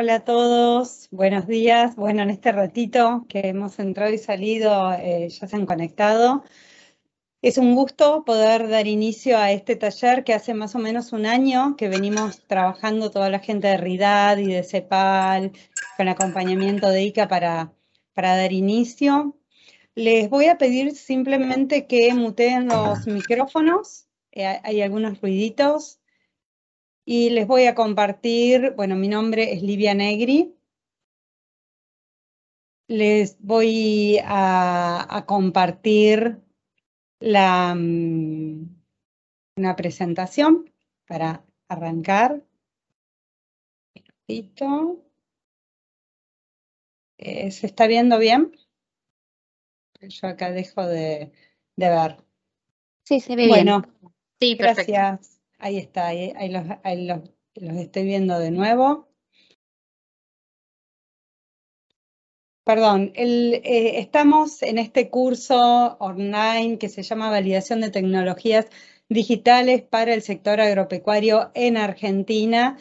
Hola a todos, buenos días. Bueno, en este ratito que hemos entrado y salido, eh, ya se han conectado. Es un gusto poder dar inicio a este taller que hace más o menos un año que venimos trabajando toda la gente de RIDAD y de CEPAL con acompañamiento de ICA para, para dar inicio. Les voy a pedir simplemente que muteen los micrófonos. Eh, hay algunos ruiditos y les voy a compartir, bueno, mi nombre es Livia Negri. Les voy a, compartir la, mm, una presentación para arrancar. poquito. Eh, ¿Se está viendo bien? Yo acá dejo de, ver. Sí, se ve bueno, bien. Sí, perfecto. Gracias. Ahí está, ahí, los, estoy viendo de nuevo. Perdón, eh, estamos en este curso online que se llama Validación de Tecnologías Digitales para el Sector Agropecuario en Argentina.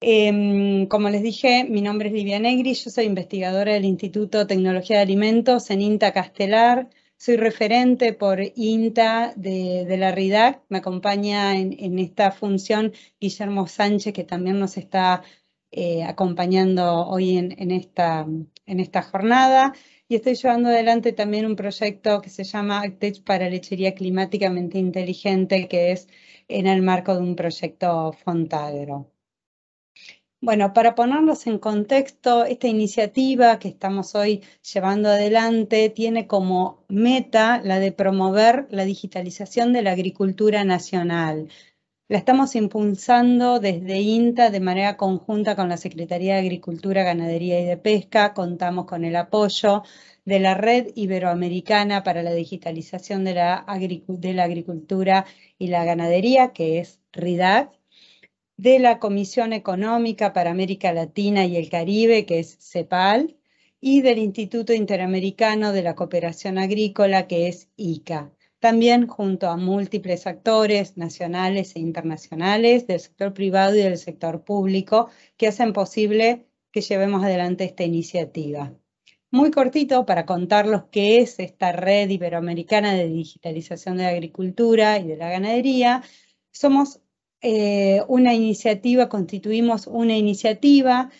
Em, como les dije, mi nombre es Livia Negri, yo soy investigadora del Instituto de Tecnología de Alimentos en INTA Castelar. Soy referente por INTA de, la RIDAC. Me acompaña en, esta función Guillermo Sánchez, que también nos está eh, acompañando hoy en, esta, en esta jornada. Y estoy llevando adelante también un proyecto que se llama Actech para lechería climáticamente inteligente, que es en el marco de un proyecto Fontagro. Bueno, para ponernos en contexto, esta iniciativa que estamos hoy llevando adelante tiene como meta la de promover la digitalización de la agricultura nacional. La estamos impulsando desde INTA de manera conjunta con la Secretaría de Agricultura, Ganadería y de Pesca. Contamos con el apoyo de la Red Iberoamericana para la Digitalización de la, de la Agricultura y la Ganadería, que es RIDAC de la Comisión Económica para América Latina y el Caribe, que es CEPAL, y del Instituto Interamericano de la Cooperación Agrícola, que es ICA, también junto a múltiples actores nacionales e internacionales del sector privado y del sector público que hacen posible que llevemos adelante esta iniciativa. Muy cortito para contarlos qué es esta red iberoamericana de digitalización de la agricultura y de la ganadería. Somos eh, una iniciativa, constituimos una iniciativa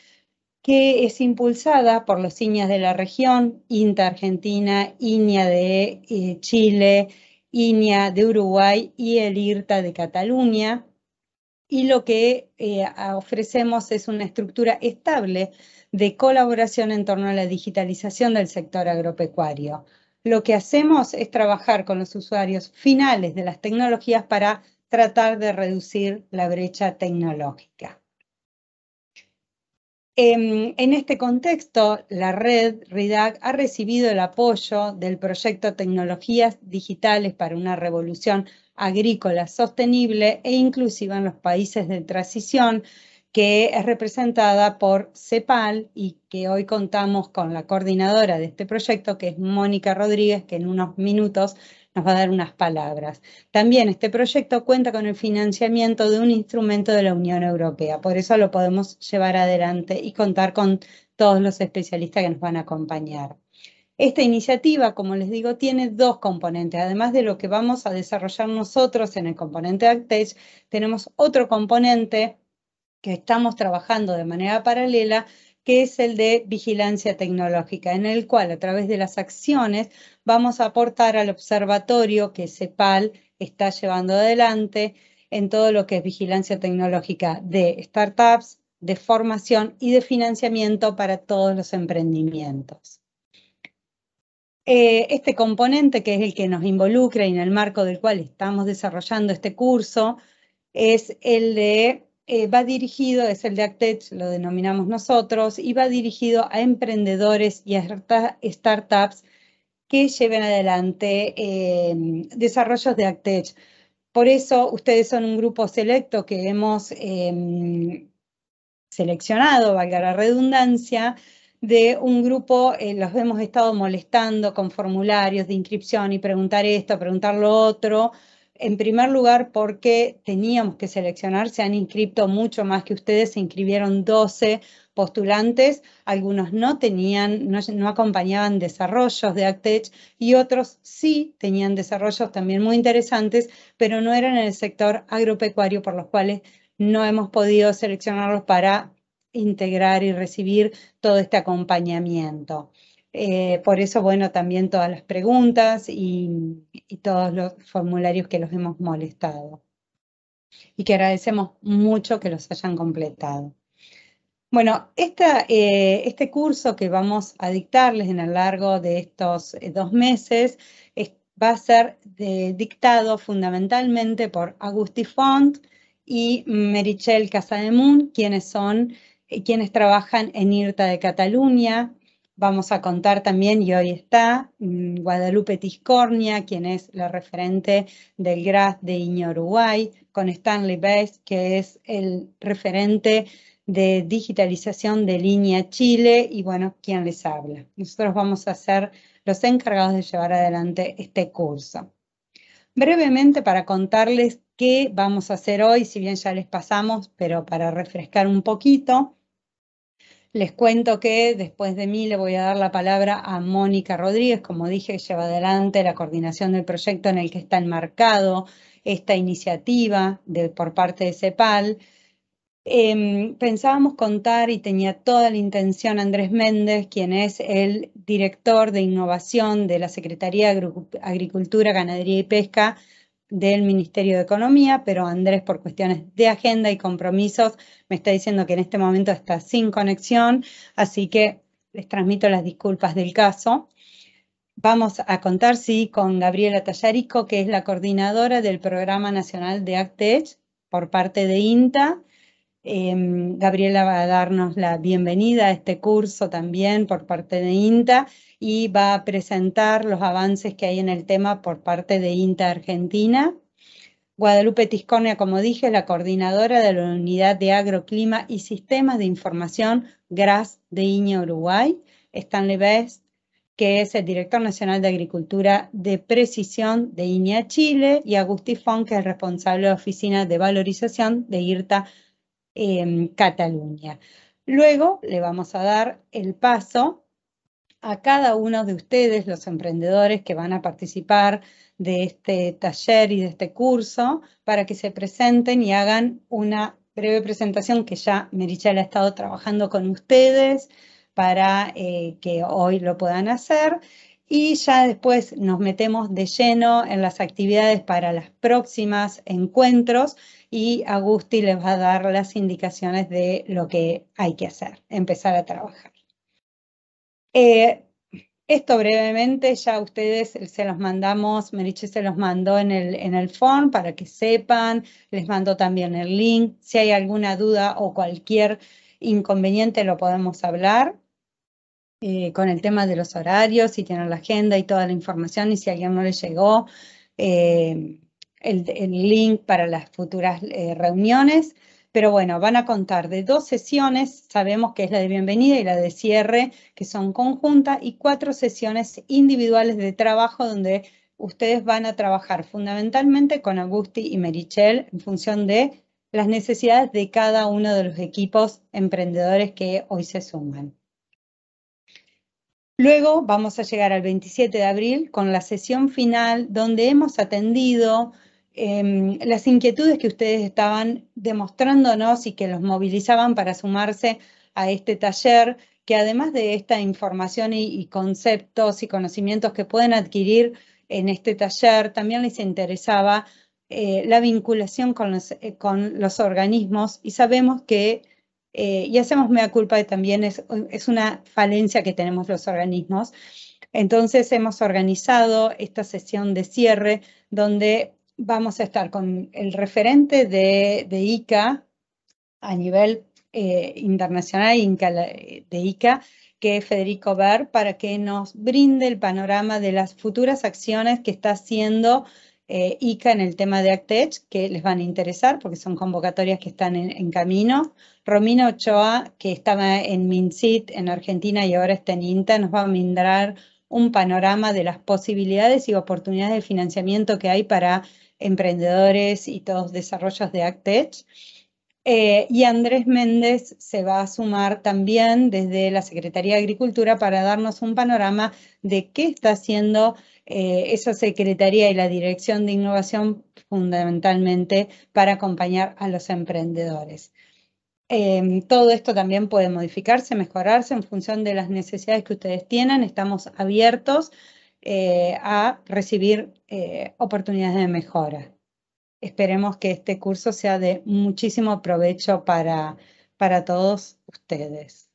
que es impulsada por los INIAS de la región, INTA Argentina, INIA de eh, Chile, INIA de Uruguay y el IRTA de Cataluña. Y lo que eh, ofrecemos es una estructura estable de colaboración en torno a la digitalización del sector agropecuario. Lo que hacemos es trabajar con los usuarios finales de las tecnologías para tratar de reducir la brecha tecnológica. Em, en este contexto, la red RIDAC ha recibido el apoyo del proyecto Tecnologías Digitales para una Revolución Agrícola Sostenible e Inclusiva en los Países de Transición, que es representada por CEPAL y que hoy contamos con la coordinadora de este proyecto, que es Mónica Rodríguez, que en unos minutos nos va a dar unas palabras. También este proyecto cuenta con el financiamiento de un instrumento de la Unión Europea, por eso lo podemos llevar adelante y contar con todos los especialistas que nos van a acompañar. Esta iniciativa, como les digo, tiene dos componentes. Además de lo que vamos a desarrollar nosotros en el componente Actage, tenemos otro componente que estamos trabajando de manera paralela, que es el de vigilancia tecnológica, en el cual a través de las acciones vamos a aportar al observatorio que CEPAL está llevando adelante en todo lo que es vigilancia tecnológica de startups, de formación y de financiamiento para todos los emprendimientos. Eh, este componente, que es el que nos involucra y en el marco del cual estamos desarrollando este curso, es el de eh, va dirigido, es el de Actech, lo denominamos nosotros, y va dirigido a emprendedores y a startups que lleven adelante em, desarrollos de Actech. Por eso ustedes son un grupo selecto que hemos em, seleccionado, valga la redundancia, de un grupo, eh, los hemos estado molestando con formularios de inscripción y preguntar esto, preguntar lo otro, en primer lugar, porque teníamos que seleccionar, se han inscrito mucho más que ustedes, se inscribieron 12 postulantes, algunos no tenían, no, acompañaban desarrollos de Actech y otros sí tenían desarrollos también muy interesantes, pero no eran en el sector agropecuario, por los cuales no hemos podido seleccionarlos para integrar y recibir todo este acompañamiento. Eh, por eso, bueno, también todas las preguntas y, todos los formularios que los hemos molestado. Y que agradecemos mucho que los hayan completado. Bueno, eh, este curso que vamos a dictarles en el largo de estos eh, dos meses va a ser dictado fundamentalmente por Agustí Font y Merichel Casademun, quienes son quienes trabajan en IRTA de Cataluña, Vamos a contar también, y hoy está, mm, Guadalupe Tiscornia, quien es la referente del GRAS de Iño Uruguay, con Stanley Best, que es el referente de digitalización de línea Chile, y bueno, quien les habla. Nosotros vamos a ser los encargados de llevar adelante este curso. Brevemente para contarles qué vamos a hacer hoy, si bien ya les pasamos, pero para refrescar un poquito, les cuento que después de mí le voy a dar la palabra a Mónica Rodríguez, como dije, lleva adelante la coordinación del proyecto en el que está enmarcado esta iniciativa de, por parte de CEPAL. Em, pensábamos contar y tenía toda la intención Andrés Méndez, quien es el director de innovación de la Secretaría de Agricultura, Ganadería y Pesca, del Ministerio de Economía, pero Andrés por cuestiones de agenda y compromisos me está diciendo que en este momento está sin conexión, así que les transmito las disculpas del caso. Vamos a contar, sí, con Gabriela Tallarico, que es la coordinadora del Programa Nacional de ACTECH por parte de INTA Em, Gabriela va a darnos la bienvenida a este curso también por parte de INTA y va a presentar los avances que hay en el tema por parte de INTA Argentina. Guadalupe Tisconia, como dije, es la coordinadora de la Unidad de Agroclima y Sistemas de Información GRAS de INE Uruguay. Stanley Best, que es el director nacional de Agricultura de Precisión de INEA Chile, y Agustín Fon, que es el responsable de Oficina de Valorización de IRTA en Cataluña. Luego le vamos a dar el paso a cada uno de ustedes, los emprendedores que van a participar de este taller y de este curso, para que se presenten y hagan una breve presentación que ya Merichel ha estado trabajando con ustedes para eh, que hoy lo puedan hacer y ya después nos metemos de lleno en las actividades para las próximas encuentros y Agusti les va a dar las indicaciones de lo que hay que hacer, empezar a trabajar. Eh, esto brevemente ya ustedes se los mandamos, Meriche se los mandó en el, en el form para que sepan, les mandó también el link, si hay alguna duda o cualquier inconveniente lo podemos hablar. Eh, con el tema de los horarios, si tienen la agenda y toda la información, y si a alguien no le llegó eh, el, link para las futuras eh, reuniones. Pero bueno, van a contar de dos sesiones, sabemos que es la de bienvenida y la de cierre, que son conjuntas, y cuatro sesiones individuales de trabajo donde ustedes van a trabajar fundamentalmente con Agusti y Merichel en función de las necesidades de cada uno de los equipos emprendedores que hoy se suman. Luego vamos a llegar al 27 de abril con la sesión final donde hemos atendido em, las inquietudes que ustedes estaban demostrándonos y que los movilizaban para sumarse a este taller, que además de esta información y, conceptos y conocimientos que pueden adquirir en este taller, también les interesaba eh, la vinculación eh, con los organismos y sabemos que eh, y hacemos mea culpa de también es, una falencia que tenemos los organismos. Entonces hemos organizado esta sesión de cierre donde vamos a estar con el referente de, ICA a nivel eh, internacional de ICA, que es Federico Ver, para que nos brinde el panorama de las futuras acciones que está haciendo eh, ICA en el tema de Actech, que les van a interesar porque son convocatorias que están en, camino. Romina Ochoa, que estaba en MinSit en Argentina y ahora está en INTA, nos va a brindar un panorama de las posibilidades y oportunidades de financiamiento que hay para emprendedores y todos desarrollos de Actech. Eh, y Andrés Méndez se va a sumar también desde la Secretaría de Agricultura para darnos un panorama de qué está haciendo eh, esa Secretaría y la Dirección de Innovación fundamentalmente para acompañar a los emprendedores. Em, todo esto también puede modificarse, mejorarse en función de las necesidades que ustedes tienen. Estamos abiertos eh, a recibir oportunidades de mejora. Esperemos que este curso sea de muchísimo provecho para, todos ustedes.